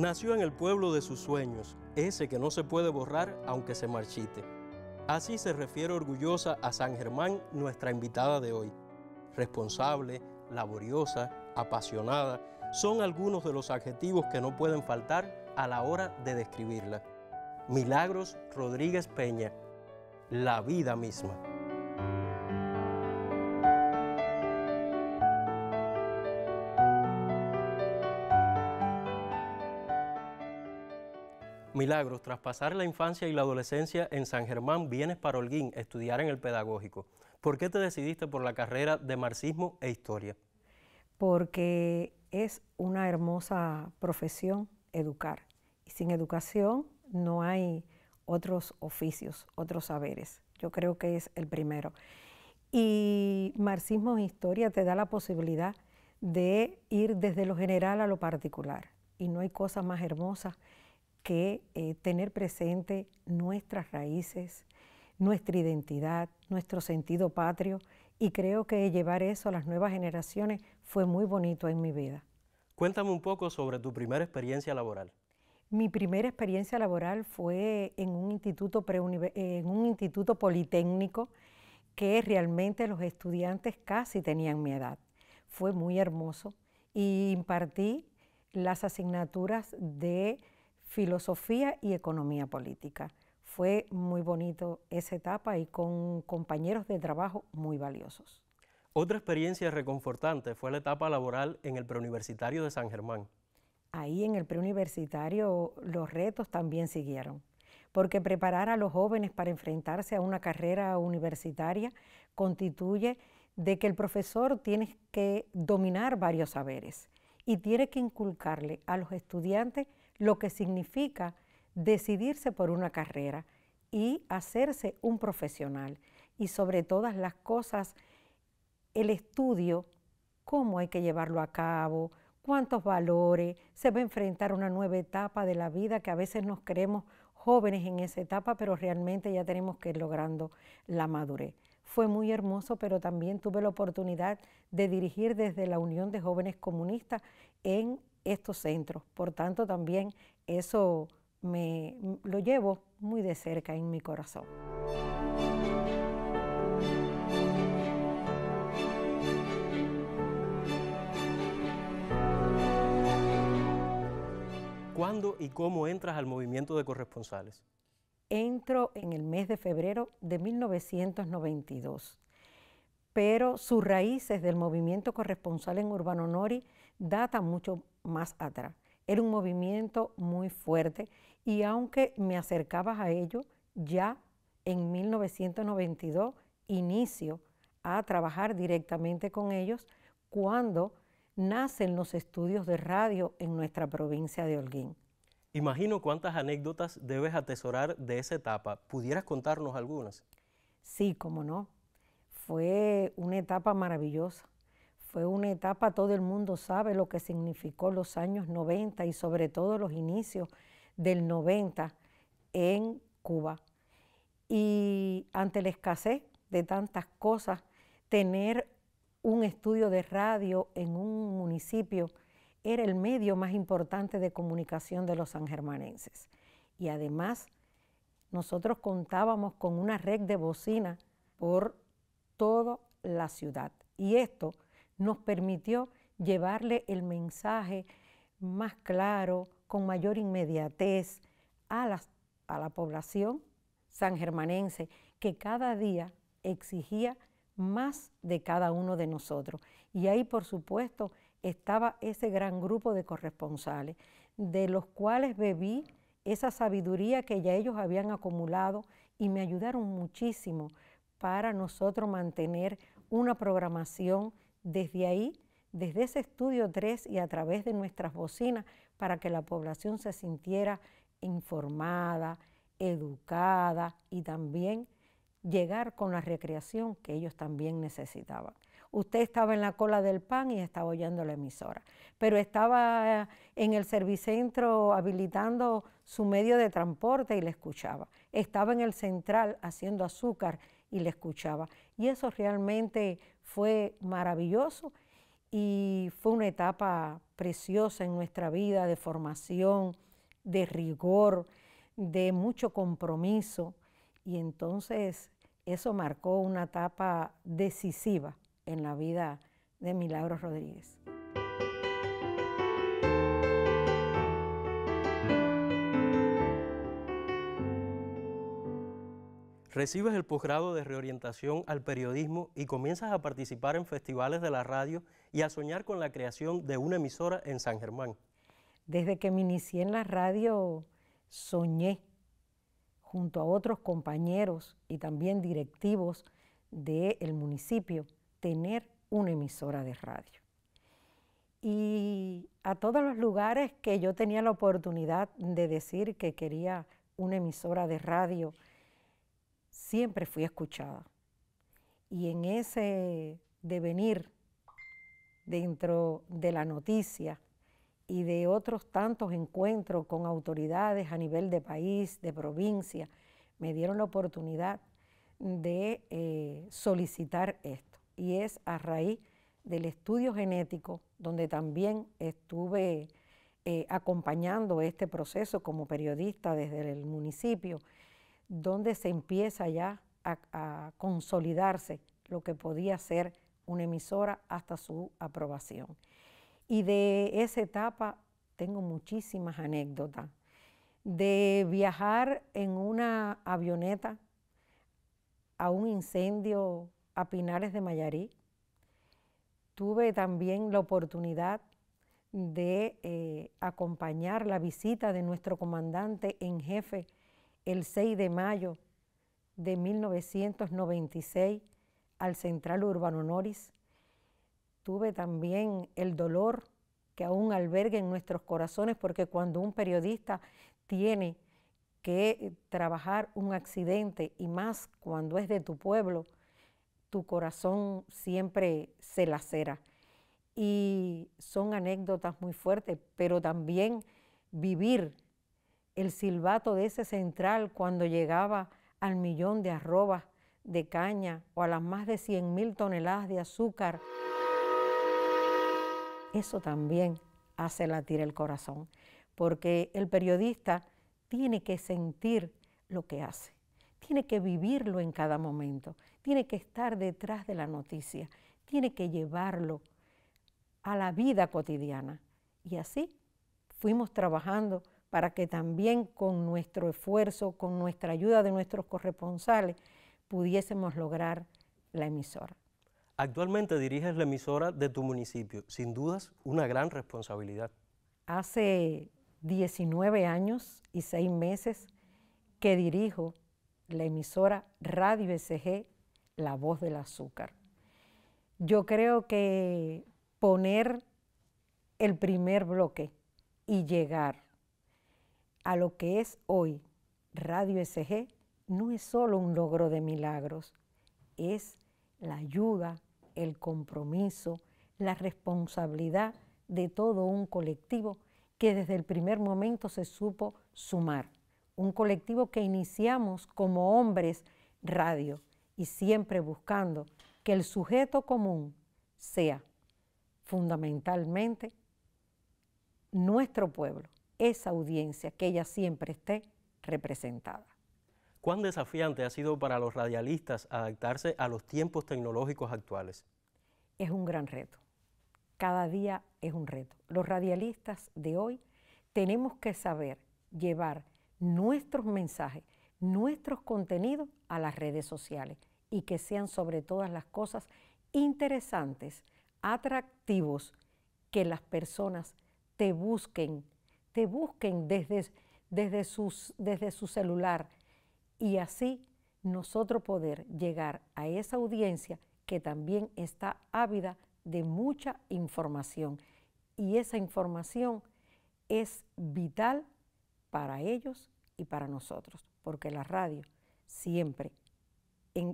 Nació en el pueblo de sus sueños, ese que no se puede borrar aunque se marchite. Así se refiere orgullosa a San Germán nuestra invitada de hoy. Responsable, laboriosa, apasionada, son algunos de los adjetivos que no pueden faltar a la hora de describirla. Milagros Rodríguez Peña, la vida misma. Milagros, tras pasar la infancia y la adolescencia en San Germán, vienes para Holguín estudiar en el pedagógico. ¿Por qué te decidiste por la carrera de marxismo e historia? Porque es una hermosa profesión educar. Y sin educación no hay otros oficios, otros saberes. Yo creo que es el primero. Y marxismo e historia te da la posibilidad de ir desde lo general a lo particular. Y no hay cosa más hermosa que eh, tener presente nuestras raíces, nuestra identidad, nuestro sentido patrio y creo que llevar eso a las nuevas generaciones fue muy bonito en mi vida. Cuéntame un poco sobre tu primera experiencia laboral. Mi primera experiencia laboral fue en un instituto, en un instituto politécnico que realmente los estudiantes casi tenían mi edad. Fue muy hermoso y impartí las asignaturas de filosofía y economía política. Fue muy bonito esa etapa y con compañeros de trabajo muy valiosos. Otra experiencia reconfortante fue la etapa laboral en el preuniversitario de San Germán. Ahí en el preuniversitario los retos también siguieron, porque preparar a los jóvenes para enfrentarse a una carrera universitaria constituye de que el profesor tiene que dominar varios saberes y tiene que inculcarle a los estudiantes lo que significa decidirse por una carrera y hacerse un profesional. Y sobre todas las cosas, el estudio, cómo hay que llevarlo a cabo, cuántos valores, se va a enfrentar una nueva etapa de la vida que a veces nos creemos jóvenes en esa etapa, pero realmente ya tenemos que ir logrando la madurez. Fue muy hermoso, pero también tuve la oportunidad de dirigir desde la Unión de Jóvenes Comunistas en estos centros. Por tanto, también eso me lo llevo muy de cerca en mi corazón. ¿Cuándo y cómo entras al movimiento de corresponsales? Entro en el mes de febrero de 1992, pero sus raíces del movimiento corresponsal en Urbano Nori data mucho más atrás. Era un movimiento muy fuerte y aunque me acercabas a ello, ya en 1992 inicio a trabajar directamente con ellos cuando nacen los estudios de radio en nuestra provincia de Holguín. Imagino cuántas anécdotas debes atesorar de esa etapa. ¿Pudieras contarnos algunas? Sí, cómo no. Fue una etapa maravillosa. Fue una etapa, todo el mundo sabe lo que significó los años 90 y sobre todo los inicios del 90 en Cuba. Y ante la escasez de tantas cosas, tener un estudio de radio en un municipio era el medio más importante de comunicación de los sangermanenses. Y además, nosotros contábamos con una red de bocina por toda la ciudad. Y esto nos permitió llevarle el mensaje más claro, con mayor inmediatez a la, a la población sangermanense, que cada día exigía más de cada uno de nosotros. Y ahí, por supuesto, estaba ese gran grupo de corresponsales, de los cuales bebí esa sabiduría que ya ellos habían acumulado y me ayudaron muchísimo para nosotros mantener una programación desde ahí, desde ese estudio 3 y a través de nuestras bocinas, para que la población se sintiera informada, educada y también llegar con la recreación que ellos también necesitaban usted estaba en la cola del PAN y estaba oyendo la emisora, pero estaba eh, en el servicentro habilitando su medio de transporte y le escuchaba, estaba en el central haciendo azúcar y le escuchaba. Y eso realmente fue maravilloso y fue una etapa preciosa en nuestra vida de formación, de rigor, de mucho compromiso. Y entonces eso marcó una etapa decisiva en la vida de Milagros Rodríguez. Recibes el posgrado de reorientación al periodismo y comienzas a participar en festivales de la radio y a soñar con la creación de una emisora en San Germán. Desde que me inicié en la radio, soñé junto a otros compañeros y también directivos del municipio tener una emisora de radio. Y a todos los lugares que yo tenía la oportunidad de decir que quería una emisora de radio, siempre fui escuchada. Y en ese devenir dentro de la noticia y de otros tantos encuentros con autoridades a nivel de país, de provincia, me dieron la oportunidad de eh, solicitar esto y es a raíz del estudio genético, donde también estuve eh, acompañando este proceso como periodista desde el municipio, donde se empieza ya a consolidarse lo que podía ser una emisora hasta su aprobación. Y de esa etapa tengo muchísimas anécdotas. De viajar en una avioneta a un incendio a Pinares de Mayarí. Tuve también la oportunidad de eh, acompañar la visita de nuestro comandante en jefe el 6 de mayo de 1996 al Central Urbano Noris. Tuve también el dolor que aún alberga en nuestros corazones, porque cuando un periodista tiene que trabajar un accidente y más cuando es de tu pueblo, tu corazón siempre se lacera. Y son anécdotas muy fuertes, pero también vivir el silbato de ese central cuando llegaba al millón de arrobas de caña o a las más de 100 mil toneladas de azúcar. Eso también hace latir el corazón, porque el periodista tiene que sentir lo que hace tiene que vivirlo en cada momento, tiene que estar detrás de la noticia, tiene que llevarlo a la vida cotidiana. Y así fuimos trabajando para que también con nuestro esfuerzo, con nuestra ayuda de nuestros corresponsales, pudiésemos lograr la emisora. Actualmente diriges la emisora de tu municipio, sin dudas una gran responsabilidad. Hace 19 años y 6 meses que dirijo la emisora Radio SG, La Voz del Azúcar. Yo creo que poner el primer bloque y llegar a lo que es hoy Radio SG no es solo un logro de milagros, es la ayuda, el compromiso, la responsabilidad de todo un colectivo que desde el primer momento se supo sumar un colectivo que iniciamos como hombres radio y siempre buscando que el sujeto común sea fundamentalmente nuestro pueblo, esa audiencia, que ella siempre esté representada. ¿Cuán desafiante ha sido para los radialistas adaptarse a los tiempos tecnológicos actuales? Es un gran reto. Cada día es un reto. Los radialistas de hoy tenemos que saber llevar nuestros mensajes, nuestros contenidos a las redes sociales y que sean sobre todas las cosas interesantes, atractivos, que las personas te busquen, te busquen desde, desde, sus, desde su celular y así nosotros poder llegar a esa audiencia que también está ávida de mucha información y esa información es vital para ellos y para nosotros, porque la radio siempre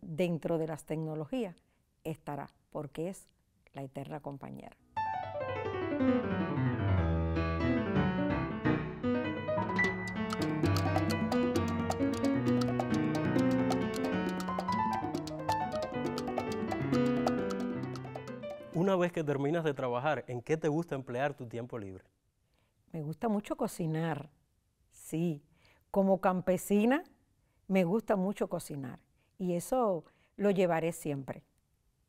dentro de las tecnologías estará, porque es la eterna compañera. Una vez que terminas de trabajar, ¿en qué te gusta emplear tu tiempo libre? Me gusta mucho cocinar. Sí, como campesina me gusta mucho cocinar y eso lo llevaré siempre.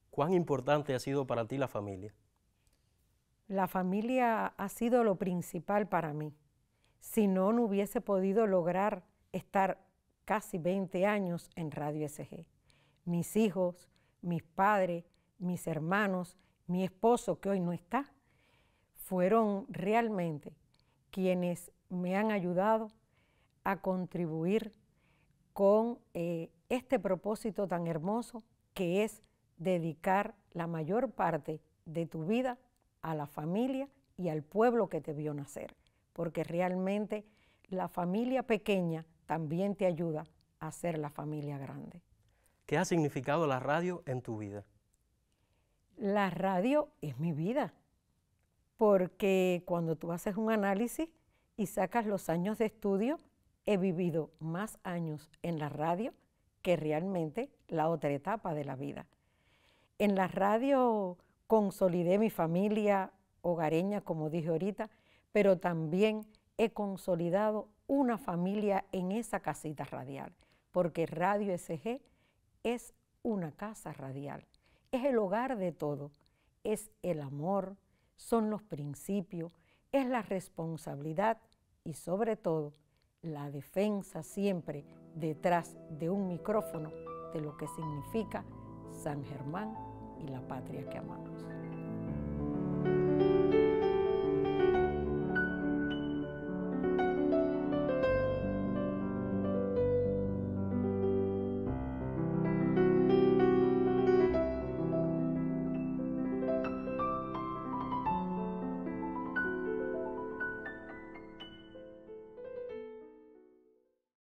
¿Cuán importante ha sido para ti la familia? La familia ha sido lo principal para mí. Si no, no hubiese podido lograr estar casi 20 años en Radio SG. Mis hijos, mis padres, mis hermanos, mi esposo, que hoy no está, fueron realmente quienes me han ayudado a contribuir con eh, este propósito tan hermoso que es dedicar la mayor parte de tu vida a la familia y al pueblo que te vio nacer, porque realmente la familia pequeña también te ayuda a ser la familia grande. ¿Qué ha significado la radio en tu vida? La radio es mi vida, porque cuando tú haces un análisis y sacas los años de estudio, he vivido más años en la radio que realmente la otra etapa de la vida. En la radio consolidé mi familia hogareña, como dije ahorita, pero también he consolidado una familia en esa casita radial, porque Radio SG es una casa radial, es el hogar de todo, es el amor, son los principios, es la responsabilidad y sobre todo la defensa siempre detrás de un micrófono de lo que significa San Germán y la patria que amamos.